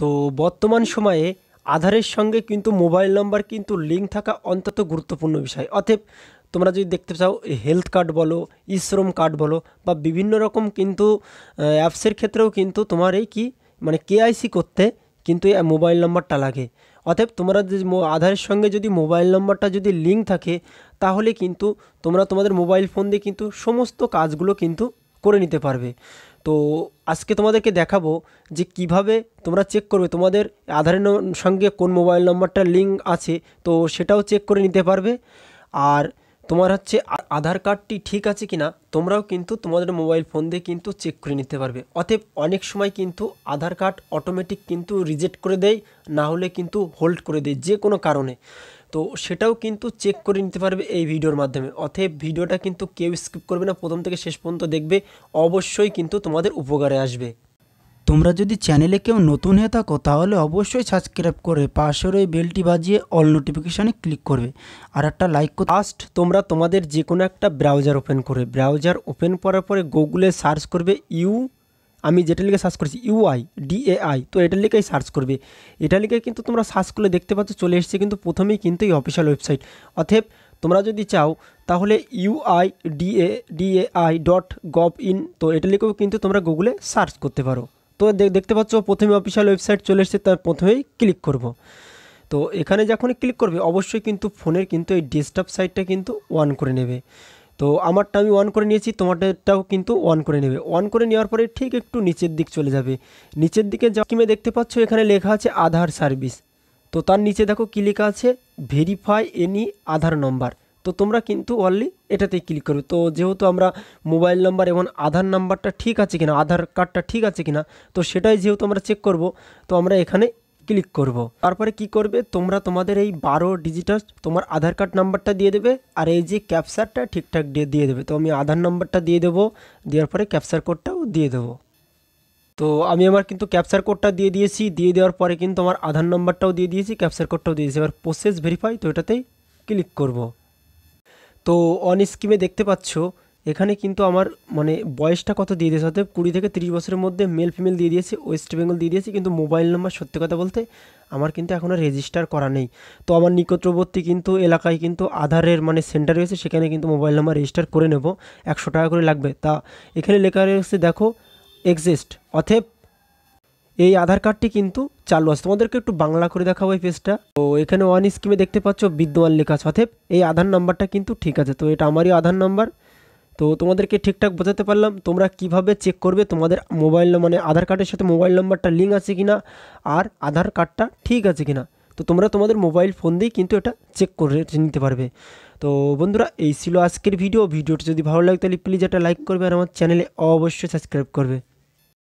তো বর্তমান সময়ে আধারের সঙ্গে কিন্তু মোবাইল নাম্বার কিন্তু লিঙ্ক থাকা অন্তত গুরুত্বপূর্ণ বিষয় অতএব তোমরা যদি দেখতে চাও হেলথ কার্ড বলো ইশ্রম কার্ড বলো বা বিভিন্ন রকম কিন্তু অ্যাপসের ক্ষেত্রেও কিন্তু তোমার এই কি মানে কেআইসি করতে কিন্তু মোবাইল নম্বরটা লাগে অতএব তোমরা যে আধারের সঙ্গে যদি মোবাইল নম্বরটা যদি লিঙ্ক থাকে তাহলে কিন্তু তোমরা তোমাদের মোবাইল ফোন দিয়ে কিন্তু সমস্ত কাজগুলো কিন্তু করে নিতে পারবে তো আজকে তোমাদেরকে দেখাবো যে কিভাবে তোমরা চেক করবে তোমাদের আধারের সঙ্গে কোন মোবাইল নম্বরটা লিঙ্ক আছে তো সেটাও চেক করে নিতে পারবে আর তোমার হচ্ছে আধার কার্ডটি ঠিক আছে কিনা তোমরাও কিন্তু তোমাদের মোবাইল ফোন দিয়ে কিন্তু চেক করে নিতে পারবে অতএব অনেক সময় কিন্তু আধার কার্ড অটোমেটিক কিন্তু রিজেক্ট করে দেয় না হলে কিন্তু হোল্ড করে দেয় যে কোনো কারণে তো সেটাও কিন্তু চেক করে নিতে পারবে এই ভিডিওর মাধ্যমে অতএব ভিডিওটা কিন্তু কেউ স্কিপ করবে না প্রথম থেকে শেষ পর্যন্ত দেখবে অবশ্যই কিন্তু তোমাদের উপকারে আসবে তোমরা যদি চ্যানেলে কেউ নতুন হয়ে থাকো তাহলে অবশ্যই সাবস্ক্রাইব করে পাশের ওই বেলটি বাজিয়ে অল নোটিফিকেশানে ক্লিক করবে আর একটা লাইক করে ফার্স্ট তোমরা তোমাদের যে কোনো একটা ব্রাউজার ওপেন করবে ব্রাউজার ওপেন করার পরে গুগলে সার্চ করবে ইউ আমি যেটা লিখে সার্চ করেছি ইউআই ডিএআই তো এটা লিখেই সার্চ করবে এটা লিখে কিন্তু তোমরা সার্চ করলে দেখতে পাচ্ছ চলে এসছে কিন্তু প্রথমেই কিন্তু এই অফিসিয়াল ওয়েবসাইট অথেব তোমরা যদি চাও তাহলে UI DA DAI dot gov in তো এটা লিখেও কিন্তু তোমরা গুগলে সার্চ করতে পারো তো দেখতে পাচ্ছ প্রথমে অফিসিয়াল ওয়েবসাইট চলে এসেছে তার প্রথমেই ক্লিক করব। তো এখানে যখন ক্লিক করবে অবশ্যই কিন্তু ফোনের কিন্তু এই ডেস্কটপ সাইটটা কিন্তু অন করে নেবে তো আমারটা আমি অন করে নিয়েছি তোমারটাও কিন্তু অন করে নেবে অন করে নেওয়ার পরে ঠিক একটু নিচের দিক চলে যাবে নিচের দিকে যা কিমে দেখতে পাচ্ছ এখানে লেখা আছে আধার সার্ভিস তো তার নিচে দেখো কি লেখা আছে ভেরিফাই এনি আধার নম্বর তো তোমরা কিন্তু অনলি এটাতেই ক্লিক করবে তো যেহেতু আমরা মোবাইল নাম্বার এবং আধার নাম্বারটা ঠিক আছে কিনা আধার কার্ডটা ঠিক আছে কিনা তো সেটাই যেহেতু আমরা চেক করব তো আমরা এখানে ক্লিক করব তারপরে কি করবে তোমরা তোমাদের এই বারো ডিজিটাল তোমার আধার কার্ড নাম্বারটা দিয়ে দেবে আর এই যে ক্যাপচারটা ঠিকঠাক দিয়ে দেবে তো আমি আধার নাম্বারটা দিয়ে দেবো দেওয়ার পরে ক্যাপচার কোডটাও দিয়ে দেবো তো আমি আমার কিন্তু ক্যাপচার কোডটা দিয়ে দিয়েছি দিয়ে দেওয়ার পরে কিন্তু আমার আধার নাম্বারটাও দিয়ে দিয়েছি ক্যাপচার কোডটাও দিয়ে দিয়েছি এবার প্রসেস ভেরিফাই তো এটাতেই ক্লিক করব তো অন স্কিমে দেখতে পাচ্ছ এখানে কিন্তু আমার মানে বয়সটা কত দিয়ে দিয়েছে অর্থাৎ কুড়ি থেকে তিরিশ বছরের মধ্যে মেল ফিমেল দিয়ে দিয়েছে ওয়েস্ট বেঙ্গল দিয়ে দিয়েছে কিন্তু মোবাইল নাম্বার সত্যি কথা বলতে আমার কিন্তু এখনও রেজিস্টার করা নেই তো আমার নিকটবর্তী কিন্তু এলাকায় কিন্তু আধারের মানে সেন্টার রয়েছে সেখানে কিন্তু মোবাইল নাম্বার রেজিস্টার করে নেব একশো টাকা করে লাগবে তা এখানে লেখা রয়েছে দেখো এক্সিস্ট অথেব এই আধার কার্ডটি কিন্তু চালু আছে তোমাদেরকে একটু বাংলা করে দেখাবো এই পেজটা তো এখানে ওয়ান স্কিমে দেখতে পাচ্ছ বিদ্যমান লেখা আছে এই আধার নাম্বারটা কিন্তু ঠিক আছে তো এটা আমারই আধার নাম্বার তো তোমাদেরকে ঠিকঠাক বোঝাতে পারলাম তোমরা কিভাবে চেক করবে তোমাদের মোবাইল মানে আধার কার্ডের সাথে মোবাইল নাম্বারটা লিঙ্ক আছে কি না আর আধার কার্ডটা ঠিক আছে কি না তো তোমরা তোমাদের মোবাইল ফোন দিয়েই কিন্তু এটা চেক করে নিতে পারবে তো বন্ধুরা এই ছিল আজকের ভিডিও ভিডিওটি যদি ভালো লাগে তাহলে প্লিজ একটা লাইক করবে আর আমার চ্যানেলে অবশ্যই সাবস্ক্রাইব করবে